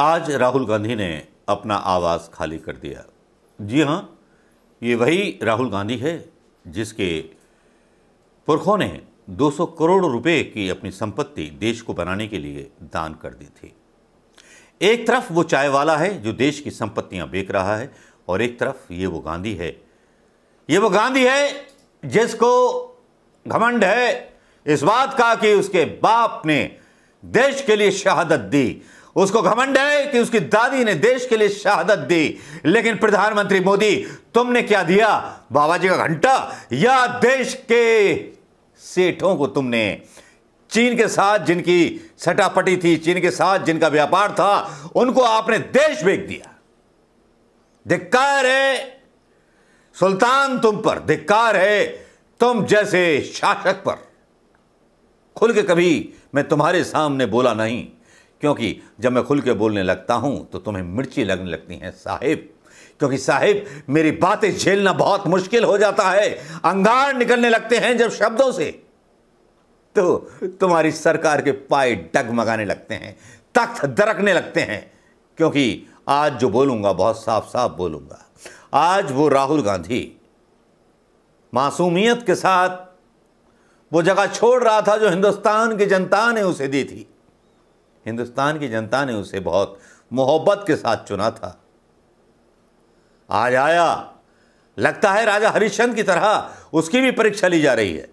आज राहुल गांधी ने अपना आवाज़ खाली कर दिया जी हाँ ये वही राहुल गांधी है जिसके पुरखों ने 200 करोड़ रुपए की अपनी संपत्ति देश को बनाने के लिए दान कर दी थी एक तरफ वो चाय वाला है जो देश की संपत्तियां बेच रहा है और एक तरफ ये वो गांधी है ये वो गांधी है जिसको घमंड है इस बात का कि उसके बाप ने देश के लिए शहादत दी उसको घमंड है कि उसकी दादी ने देश के लिए शहादत दी लेकिन प्रधानमंत्री मोदी तुमने क्या दिया बाबा जी का घंटा या देश के सेठों को तुमने चीन के साथ जिनकी सटापटी थी चीन के साथ जिनका व्यापार था उनको आपने देश बेच दिया धिक्कार है सुल्तान तुम पर धिक्कार है तुम जैसे शासक पर खुल के कभी मैं तुम्हारे सामने बोला नहीं क्योंकि जब मैं खुल के बोलने लगता हूं तो तुम्हें मिर्ची लगने लगती हैं साहिब क्योंकि साहिब मेरी बातें झेलना बहुत मुश्किल हो जाता है अंगार निकलने लगते हैं जब शब्दों से तो तुम्हारी सरकार के पाए डगमगाने लगते हैं तख्त दरकने लगते हैं क्योंकि आज जो बोलूंगा बहुत साफ साफ बोलूंगा आज वो राहुल गांधी मासूमियत के साथ वो जगह छोड़ रहा था जो हिंदुस्तान की जनता ने उसे दी थी हिंदुस्तान की जनता ने उसे बहुत मोहब्बत के साथ चुना था आज आया लगता है राजा हरिश्चंद की तरह उसकी भी परीक्षा ली जा रही है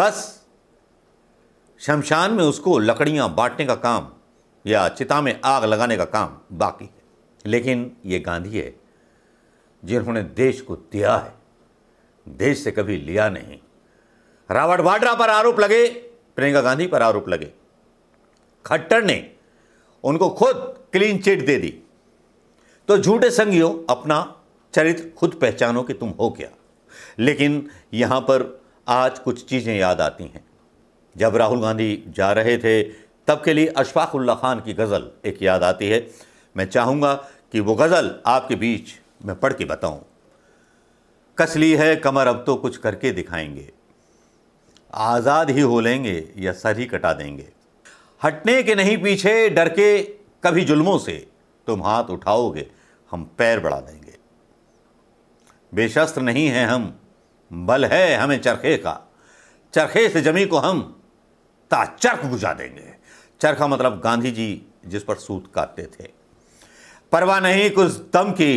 बस शमशान में उसको लकड़ियां बांटने का काम या चिता में आग लगाने का काम बाकी है लेकिन ये गांधी है जिन्होंने देश को दिया है देश से कभी लिया नहीं रावण वाड्रा पर आरोप लगे प्रियंका गांधी पर आरोप लगे खट्टर ने उनको खुद क्लीन चिट दे दी तो झूठे संगियों अपना चरित्र खुद पहचानो कि तुम हो क्या लेकिन यहाँ पर आज कुछ चीज़ें याद आती हैं जब राहुल गांधी जा रहे थे तब के लिए अशफाकुल्ला खान की गज़ल एक याद आती है मैं चाहूँगा कि वो गज़ल आपके बीच मैं पढ़ के बताऊँ कसली है कमर अब तो कुछ करके दिखाएंगे आज़ाद ही हो लेंगे या सर ही कटा देंगे हटने के नहीं पीछे डर के कभी जुल्मों से तुम हाथ उठाओगे हम पैर बढ़ा देंगे बेशस्त्र नहीं है हम बल है हमें चरखे का चरखे से जमी को हम ताचर्क बुझा देंगे चरखा मतलब गांधी जी जिस पर सूत काटते थे परवाह नहीं कुछ दम की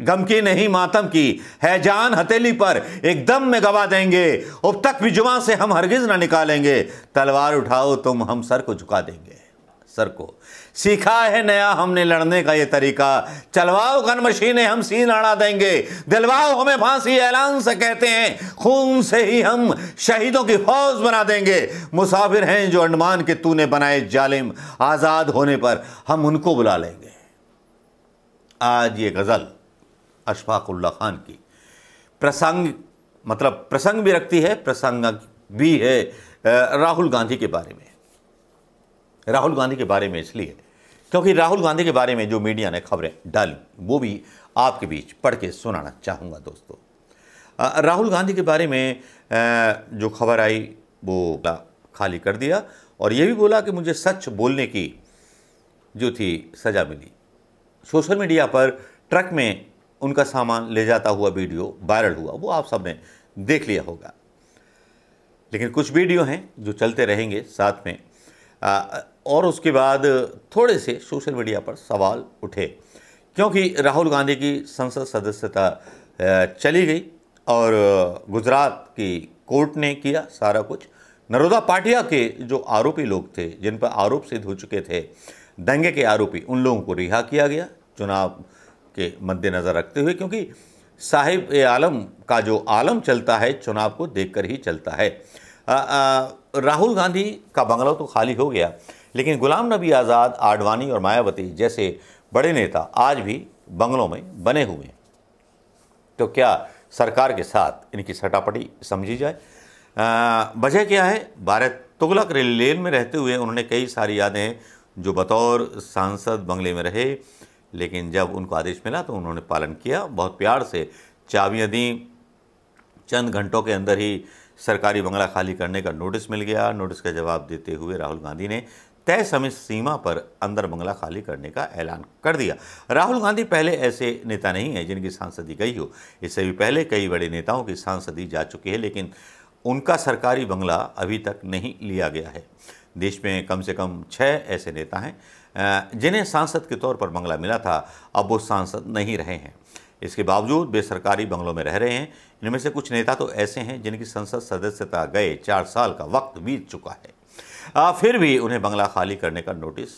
गम की नहीं मातम की है जान हथेली पर एकदम में गवा देंगे अब तक भी जुमा से हम हरगिज ना निकालेंगे तलवार उठाओ तुम हम सर को झुका देंगे सर को सीखा है नया हमने लड़ने का ये तरीका चलवाओ गन मशीनें हम सीन अड़ा देंगे दिलवाओ हमें फांसी ऐलान से कहते हैं खून से ही हम शहीदों की फौज बना देंगे मुसाफिर हैं जो अंडमान के तूने बनाए जालिम आज़ाद होने पर हम उनको बुला लेंगे आज ये गज़ल अशफाकुल्ला खान की प्रसंग मतलब प्रसंग भी रखती है प्रसंग भी है राहुल गांधी के बारे में राहुल गांधी के बारे में इसलिए क्योंकि राहुल गांधी के बारे में जो मीडिया ने खबरें डाली वो भी आपके बीच पढ़ के सुनाना चाहूँगा दोस्तों राहुल गांधी के बारे में जो खबर आई वो खाली कर दिया और ये भी बोला कि मुझे सच बोलने की जो थी सज़ा मिली सोशल मीडिया पर ट्रक में उनका सामान ले जाता हुआ वीडियो वायरल हुआ वो आप सबने देख लिया होगा लेकिन कुछ वीडियो हैं जो चलते रहेंगे साथ में आ, और उसके बाद थोड़े से सोशल मीडिया पर सवाल उठे क्योंकि राहुल गांधी की संसद सदस्यता चली गई और गुजरात की कोर्ट ने किया सारा कुछ नरोदा पाटिया के जो आरोपी लोग थे जिन पर आरोप सिद्ध हो चुके थे दंगे के आरोपी उन लोगों को रिहा किया गया चुनाव के मद्देनज़र रखते हुए क्योंकि साहिब ए आलम का जो आलम चलता है चुनाव को देखकर ही चलता है राहुल गांधी का बंगला तो खाली हो गया लेकिन गुलाम नबी आज़ाद आडवाणी और मायावती जैसे बड़े नेता आज भी बंगलों में बने हुए हैं तो क्या सरकार के साथ इनकी सटापटी समझी जाए वजह क्या है भारत तुगलक रेल लेन में रहते हुए उन्होंने कई सारी यादें जो बतौर सांसद बंगले में रहे लेकिन जब उनको आदेश मिला तो उन्होंने पालन किया बहुत प्यार से चाबियाँ दी चंद घंटों के अंदर ही सरकारी बंगला खाली करने का नोटिस मिल गया नोटिस का जवाब देते हुए राहुल गांधी ने तय समय सीमा पर अंदर बंगला खाली करने का ऐलान कर दिया राहुल गांधी पहले ऐसे नेता नहीं हैं जिनकी सांसदी गई हो इससे भी पहले कई बड़े नेताओं की सांसदी जा चुकी है लेकिन उनका सरकारी बंगला अभी तक नहीं लिया गया है देश में कम से कम छः ऐसे नेता हैं जिन्हें सांसद के तौर पर बंगला मिला था अब वो सांसद नहीं रहे हैं इसके बावजूद बेसरकारी बंगलों में रह रहे हैं इनमें से कुछ नेता तो ऐसे हैं जिनकी संसद सदस्यता गए चार साल का वक्त बीत चुका है आ, फिर भी उन्हें बंगला खाली करने का नोटिस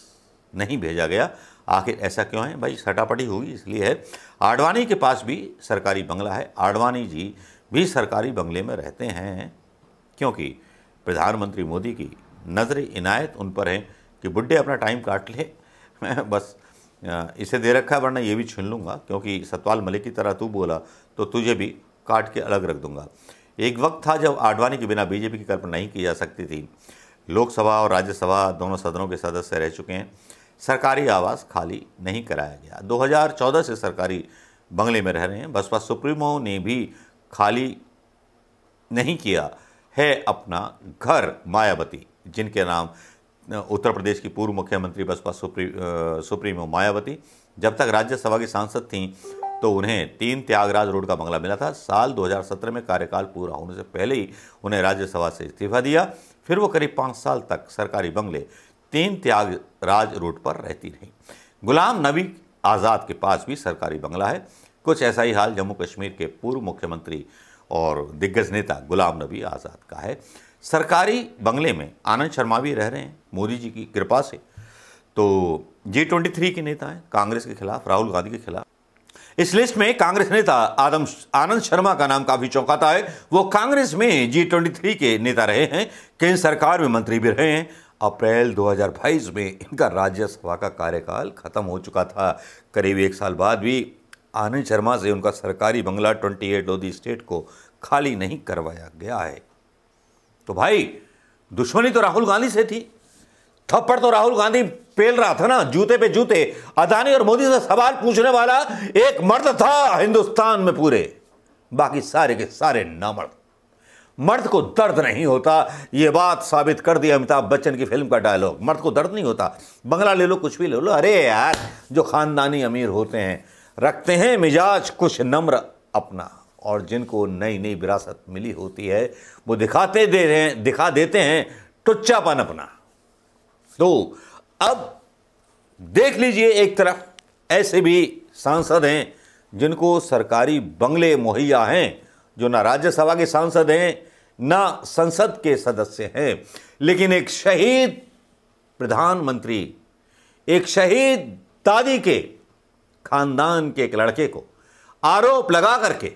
नहीं भेजा गया आखिर ऐसा क्यों है भाई सटापटी होगी इसलिए है आडवाणी के पास भी सरकारी बंगला है आडवाणी जी भी सरकारी बंगले में रहते हैं क्योंकि प्रधानमंत्री मोदी की नजर इनायत उन पर है कि बुढ़े अपना टाइम काट ले मैं बस इसे दे रखा है वरना ये भी छीन लूँगा क्योंकि सतपाल मलिक की तरह तू बोला तो तुझे भी काट के अलग रख दूंगा एक वक्त था जब आडवाणी के बिना बीजेपी की कल्पना नहीं की जा सकती थी लोकसभा और राज्यसभा दोनों सदनों के सदस्य रह चुके हैं सरकारी आवास खाली नहीं कराया गया 2014 से सरकारी बंगले में रह रहे हैं बसपा सुप्रीमो ने भी खाली नहीं किया है अपना घर मायावती जिनके नाम उत्तर प्रदेश की पूर्व मुख्यमंत्री बसपा सुप्री, सुप्रीमो मायावती जब तक राज्यसभा की सांसद थीं तो उन्हें तीन त्यागराज रोड का बंगला मिला था साल 2017 में कार्यकाल पूरा होने से पहले ही उन्हें राज्यसभा से इस्तीफा दिया फिर वो करीब पाँच साल तक सरकारी बंगले तीन त्यागराज रोड पर रहती रहीं गुलाम नबी आज़ाद के पास भी सरकारी बंगला है कुछ ऐसा ही हाल जम्मू कश्मीर के पूर्व मुख्यमंत्री और दिग्गज नेता गुलाम नबी आज़ाद का है सरकारी बंगले में आनंद शर्मा भी रह रहे हैं मोदी जी की कृपा से तो जी ट्वेंटी थ्री के नेता हैं कांग्रेस के खिलाफ राहुल गांधी के खिलाफ इस लिस्ट में कांग्रेस नेता आदम आनंद शर्मा का नाम काफी चौंकाता है वो कांग्रेस में जी ट्वेंटी थ्री के नेता रहे हैं केंद्र सरकार में मंत्री भी रहे हैं अप्रैल 2022 में इनका राज्यसभा का कार्यकाल खत्म हो चुका था करीब एक साल बाद भी आनंद शर्मा से उनका सरकारी बंगला 28 एट ऑफ स्टेट को खाली नहीं करवाया गया है तो भाई दुश्मनी तो राहुल गांधी से थी थप्पड़ तो राहुल गांधी पेल रहा था ना जूते पे जूते अदानी और मोदी से सवाल पूछने वाला एक मर्द था हिंदुस्तान में पूरे बाकी सारे के सारे नामर्द मर्द को दर्द नहीं होता ये बात साबित कर दी अमिताभ बच्चन की फिल्म का डायलॉग मर्द को दर्द नहीं होता बंगला ले लो कुछ भी ले लो अरे यार जो खानदानी अमीर होते हैं रखते हैं मिजाज कुछ नम्र अपना और जिनको नई नई विरासत मिली होती है वो दिखाते दे रहे हैं दिखा देते हैं टुच्चापन अपना तो अब देख लीजिए एक तरफ ऐसे भी सांसद हैं जिनको सरकारी बंगले मुहैया हैं जो ना राज्यसभा के सांसद हैं ना संसद के सदस्य हैं लेकिन एक शहीद प्रधानमंत्री एक शहीद दादी के खानदान के एक लड़के को आरोप लगा करके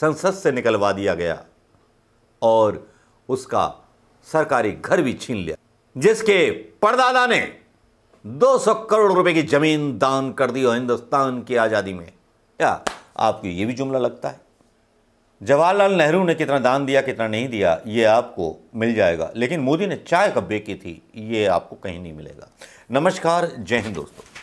संसद से निकलवा दिया गया और उसका सरकारी घर भी छीन लिया जिसके परदादा ने 200 करोड़ रुपए की जमीन दान कर दी और हिंदुस्तान की आज़ादी में क्या आपको यह भी जुमला लगता है जवाहरलाल नेहरू ने कितना दान दिया कितना नहीं दिया ये आपको मिल जाएगा लेकिन मोदी ने चाय कब बेकी थी ये आपको कहीं नहीं मिलेगा नमस्कार जय हिंद दोस्तों